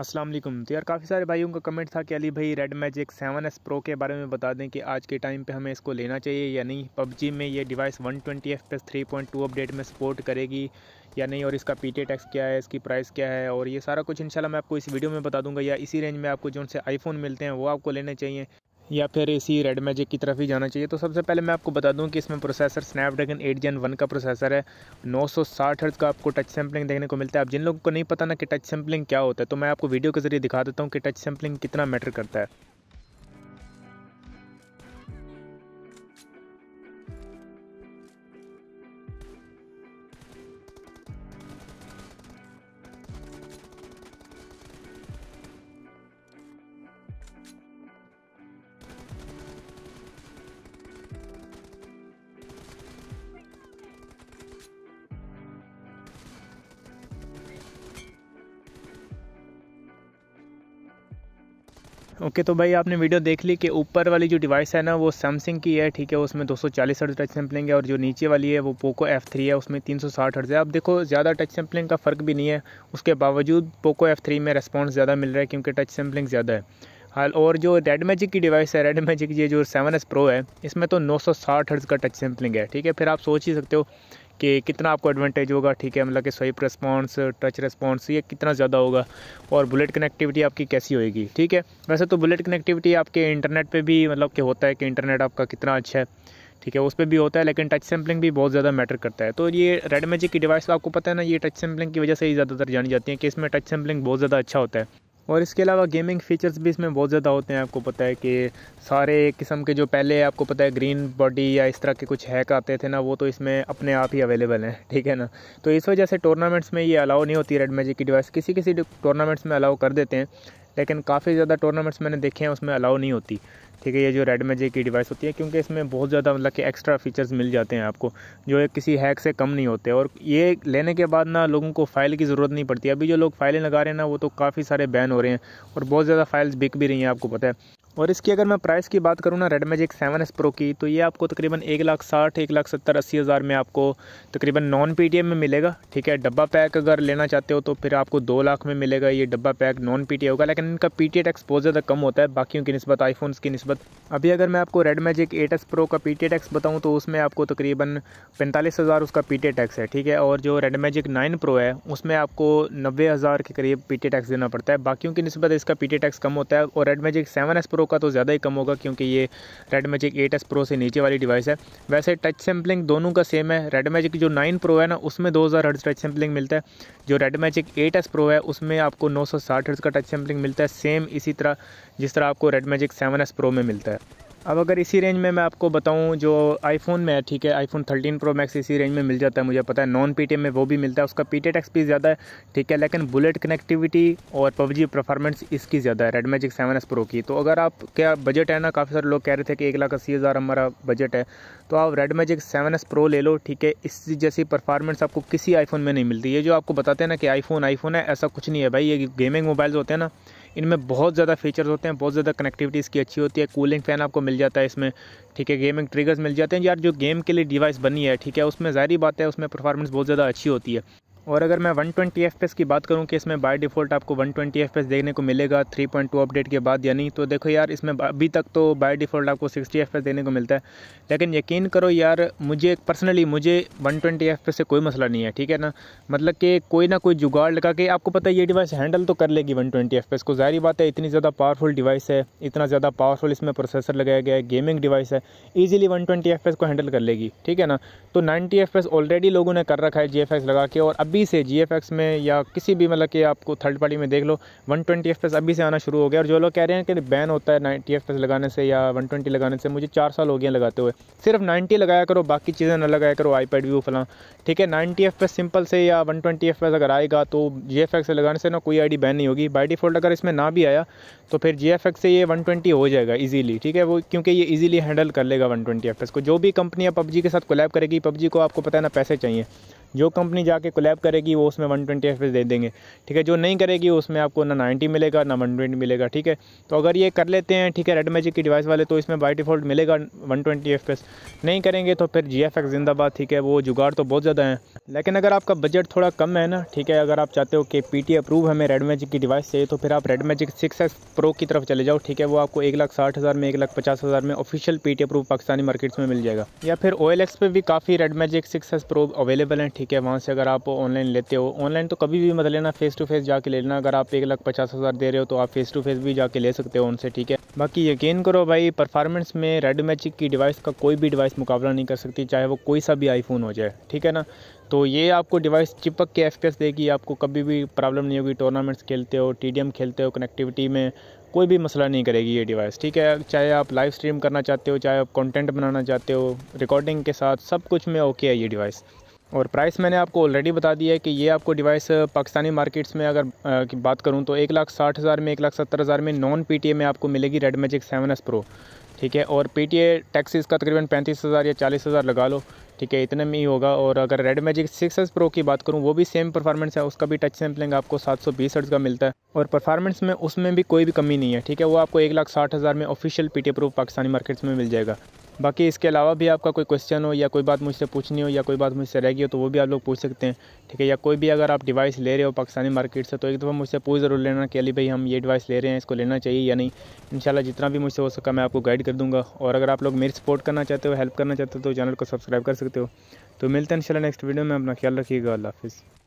अस्सलाम वालेकुम तो यार काफ़ी सारे भाइयों का कमेंट था कि अली भाई Red magic seven S Pro के बारे में बता दें कि आज के टाइम पे हमें इसको लेना चाहिए या नहीं पबजी में ये device 120 twenty F plus three update में सपोर्ट करेगी या नहीं और इसका पी टैक्स क्या है इसकी प्राइस क्या है और ये सारा कुछ इंशाल्लाह मैं आपको इस वीडियो में बता दूंगा या इसी रेंज में आपको जो उनसे आईफोन मिलते हैं वो आपको लेने चाहिए या फिर इसी रेड मैजिक की तरफ ही जाना चाहिए तो सबसे पहले मैं आपको बता दूं कि इसमें processor Snapdragon eight gen one का प्रोसेसर है 960 सौ का आपको टच सैम्पलिंग देखने को मिलता है अब जिन लोगों को नहीं पता ना कि टच सैम्पलिंग क्या होता है तो मैं आपको वीडियो के जरिए दिखा देता हूँ कि टच सैम्पलिंग कितना मैटर करता है ओके तो भाई आपने वीडियो देख ली कि ऊपर वाली जो डिवाइस है ना वो सैमसंग की है ठीक है उसमें 240 सौ चालीस हर्ज टच सैम्पलिंग है और जो नीचे वाली है वो पोको एफ थ्री है उसमें 360 सौ साठ हर्ज है आप देखो ज़्यादा टच सैम्पलिंग का फ़र्क भी नहीं है उसके बावजूद पोको एफ थ्री में रिस्पॉन्स ज़्यादा मिल रहा है क्योंकि टच सैम्पलिंग ज़्यादा है हाल और जो रेड मैजिक की डिवाइस है रेड मैजिक ये जो सेवन एस प्रो है इसमें तो नौ सौ साठ हर्ज का टच सैम्पलिंग है ठीक है फिर आप सोच ही सकते हो कि कितना आपको एडवांटेज होगा ठीक है मतलब कि स्वाइप रिस्पॉन्स टच रिस्पॉन्स ये कितना ज़्यादा होगा और बुलेट कनेक्टिविटी आपकी कैसी होएगी ठीक है वैसे तो बुलेट कनेक्टिविटी आपके इंटरनेट पर भी मतलब कि होता है कि इंटरनेट आपका कितना अच्छा है ठीक है उस पर भी होता है लेकिन टच सैम्पलिंग भी बहुत ज़्यादा मैटर करता है तो ये रेड मैजिक की डिवाइस आपको पता है ना ये टच सैम्पलिंग की वजह से ही ज़्यादातर जानी जाती है कि इसमें टच सैम्पलिंग बहुत ज़्यादा अच्छा होता है और इसके अलावा गेमिंग फीचर्स भी इसमें बहुत ज़्यादा होते हैं आपको पता है कि सारे किस्म के जो पहले आपको पता है ग्रीन बॉडी या इस तरह के कुछ हैक आते थे ना वो तो इसमें अपने आप ही अवेलेबल हैं ठीक है ना तो इस वजह से टूर्नामेंट्स में ये अलाउ नहीं होती रेड मैजिक की डिवाइस किसी किसी टूर्नामेंट्स में अलाउ कर देते हैं लेकिन काफ़ी ज़्यादा टूर्नामेंट्स मैंने देखे हैं उसमें अलाउ नहीं होती ठीक है ये जो रेड मैजिक की डिवाइस होती है क्योंकि इसमें बहुत ज़्यादा मतलब कि एक्स्ट्रा फीचर्स मिल जाते हैं आपको जो किसी हैक से कम नहीं होते और ये लेने के बाद ना लोगों को फ़ाइल की ज़रूरत नहीं पड़ती अभी जो लोग फाइलें लगा रहे हैं ना वो तो काफ़ी सारे बैन हो रहे हैं और बहुत ज़्यादा फाइल्स बिक भी रही हैं आपको पता है और इसकी अगर मैं प्राइस की बात करूँ ना Red magic seven S pro की तो ये आपको तकरीबन एक लाख साठ एक लाख सत्तर अस्सी हज़ार में आपको तकरीबन नॉन पी में मिलेगा ठीक है डब्बा पैक अगर लेना चाहते हो तो फिर आपको दो लाख में मिलेगा ये डब्बा पैक नॉन पी होगा लेकिन इनका पी टी टैक्स बहुत ज़्यादा कम होता है बाकियों की नस्बत आईफोन्स की नस्बत अभी अगर मैं आपको Red Magic eight S Pro का पी टी टैक्स बताऊँ तो उसमें आपको तकरीबन पैंतालीस हज़ार उसका पी टी टैक्स है ठीक है और जो रेड मैजिक नाइन प्रो है उसमें आपको नब्बे हज़ार के करीब पी टी टैक्स देना पड़ता है बाकियों की नस्बत इसका पी टी टैक्स कम होता है और Red magic seven S Pro Pro का तो ज़्यादा ही कम होगा क्योंकि ये Red Magic eight S Pro से नीचे वाली डिवाइस है वैसे टच सैम्पलिंग दोनों का सेम है रेड मैजिक जो नाइन प्रो है ना उसमें दो हज़ार टच सैम्पलिंग मिलता है जो Red Magic eight S Pro है उसमें आपको नौ सौ साठ का टच सैम्पलिंग मिलता है सेम इसी तरह जिस तरह आपको Red magic seven S Pro में मिलता है अब अगर इसी रेंज में मैं आपको बताऊं जो आईफोन में है ठीक है आईफोन 13 प्रो मैक्स इसी रेंज में मिल जाता है मुझे पता है नॉन पीटीएम में वो भी मिलता है उसका पीटी टैक्स भी ज़्यादा है ठीक है लेकिन बुलेट कनेक्टिविटी और पबजी परफॉर्मेंस इसकी ज़्यादा है Red magic seven S pro की तो अगर आप क्या बजट है ना काफ़ी सारे लोग कह रहे थे कि एक लाख अस्सी हज़ार हमारा बजट है तो आप red magic seven S pro ले लो ठीक है इस जैसी परफॉर्मेंस आपको किसी आईफोन में नहीं मिलती ये जो आपको बताते हैं ना कि आईफोन आईफोन है ऐसा कुछ नहीं है भाई ये गेमिंग मोबाइल्स होते हैं ना इनमें बहुत ज़्यादा फीचर्स होते हैं बहुत ज़्यादा कनेक्टिविटी इसकी अच्छी होती है कूलिंग फ़ैन आपको मिल जाता है इसमें ठीक है गेमिंग ट्रिगर्स मिल जाते हैं यार जो गेम के लिए डिवाइस बनी है ठीक है उसमें जारी बात है उसमें परफॉर्मेंस बहुत ज़्यादा अच्छी होती है और अगर मैं 120 ट्वेंटी की बात करूं कि इसमें बाय डिफ़ॉल्ट आपको 120 ट्वेंटी देखने को मिलेगा 3.2 अपडेट के बाद यानी तो देखो यार इसमें अभी तक तो बाय डिफ़ॉल्ट आपको 60 एफ देखने को मिलता है लेकिन यकीन करो यार मुझे पर्सनली मुझे 120 ट्वेंटी से कोई मसला नहीं है ठीक है ना मतलब कि कोई ना कोई जुगाड़ लगा के आपको पता है ये डिवाइस हैंडल तो कर लेगी वन ट्वेंटी को ज़ाहरी बात है इतनी ज़्यादा पावरफुल डिवाइस है इतना ज़्यादा पावरफुल इसमें प्रोसेसर लगाया गया है गेमिंग डिवाइस है ईजिली वन ट्वेंटी को हैंडल कर लेगी ठीक है ना तो नाइन्टी एफ ऑलरेडी लोगों ने कर रखा है जी लगा के और अब अभी से जी में या किसी भी मतलब कि आपको थर्ड पार्टी में देख लो वन ट्वेंटी अभी से आना शुरू हो गया और जो लोग कह रहे हैं कि बैन होता है नाइन्टी एफ लगाने से या वन ट्वेंटी लगाने से मुझे चार साल हो गया लगाते हुए सिर्फ नाइन्टी लगाया करो बाकी चीज़ें ना लगाया करो आई पैड व्यू फलां ठीक है नाइन्टी एफ सिंपल से या वन ट्वेंटी एफ अगर आएगा तो जी एक्स लगाने से ना कोई आई बैन नहीं होगी बाई डिफ़ॉल्ट अगर इसमें ना भी आया तो फिर जी से ये वन हो जाएगा ईजिली ठीक है वो क्योंकि ये ईजिली हैंडल कर लेगा वन ट्वेंटी को जो भी कंपनियाँ पबजी के साथ कोलैब करेगी पबजी को आपको पता है ना पैसे चाहिए जो कंपनी जाके कोलैब करेगी वो उसमें वन ट्वेंटी एफ दे देंगे ठीक है जो नहीं करेगी उसमें आपको ना नाइन्टी मिलेगा ना वन ट्वेंटी मिलेगा ठीक है तो अगर ये कर लेते हैं ठीक है रेड मैजिक की डिवाइस वाले तो इसमें बाई डिफ़ॉल्ट मिलेगा वन ट्वेंटी एफ नहीं करेंगे तो फिर जी एफ एक्स जिंदाबाद ठीक है वो जुगाड़ तो बहुत ज़्यादा है लेकिन अगर आपका बजट थोड़ा कम है ना ठीक है अगर आप चाहते हो कि पी टी अप्रूव हमें रेड मैजिक की डिवाइस चाहिए तो फिर आप red magic six X pro की तरफ चले जाओ ठीक है वो आपको एक लाख साठ हज़ार में एक लाख पचास हज़ार में official P T approve Pakistani markets में मिल जाएगा या फिर ओ एल एक्स पर भी काफ़ी red magic six S pro available हैं ठीक है वहाँ से अगर आप ऑनलाइन लेते हो ऑनलाइन तो कभी भी मत लेना फ़ेस टू फेस जाके लेना अगर आप एक लाख पचास हज़ार दे रहे हो तो आप फ़ेस टू फेस भी जाके ले सकते हो उनसे ठीक है बाकी यकीन करो भाई परफॉर्मेंस में रेड मैजिक की डिवाइस का कोई भी डिवाइस मुकाबला नहीं कर सकती चाहे वो कोई सा भी आईफोन हो जाए ठीक है ना तो ये आपको डिवाइस चिपक के एफ देगी आपको कभी भी प्रॉब्लम नहीं होगी टूर्नामेंट्स खेलते हो टी खेलते हो कनेक्टिविटी में कोई भी मसला नहीं करेगी ये डिवाइस ठीक है चाहे आप लाइव स्ट्रीम करना चाहते हो चाहे आप कंटेंट बनाना चाहते हो रिकॉर्डिंग के साथ सब कुछ में ओके है ये डिवाइस और प्राइस मैंने आपको ऑलरेडी बता दिया है कि ये आपको डिवाइस पाकिस्तानी मार्केट्स में अगर की बात करूँ तो एक लाख साठ हज़ार में एक लाख सत्तर हज़ार में नॉन पी में आपको मिलेगी red magic seven S pro ठीक है और पी टी ए टैक्सीज़ का तकरीबन पैंतीस हज़ार या चालीस हज़ार लगा लो ठीक है इतने में ही होगा और अगर red magic six S pro की बात करूँ वो भी सेम परफॉर्मेंस है उसका भी टच सैम्पलिंग आपको सात सौ बीस का मिलता है और परफॉर्मेंस में उसमें भी कोई भी कमी नहीं है ठीक है वो आपको एक लाख साठ हज़ार में official P T pro Pakistani markets में मिल जाएगा बाकी इसके अलावा भी आपका कोई क्वेश्चन हो या कोई बात मुझसे पूछनी हो या कोई बात मुझसे रह गई हो तो वो भी आप लोग पूछ सकते हैं ठीक है या कोई भी अगर आप डिवाइस ले रहे हो पाकिस्तानी मार्केट से तो एक दफ़ा मुझसे पूछ ज़रूर लेना कि अली भाई हम ये डिवाइस ले रहे हैं इसको लेना चाहिए या नहीं इंशाल्लाह जितना भी मुझसे हो सका मैं आपको गाइड कर दूँगा और अगर आप लोग मेरी सपोर्ट करना चाहते हो हेल्प करना चाहते हो तो चैनल को सब्सक्राइब कर सकते हो तो मिलते हैं इंशाल्लाह नेक्स्ट वीडियो में अपना ख्याल रखिएगा अल्लाह हाफिज़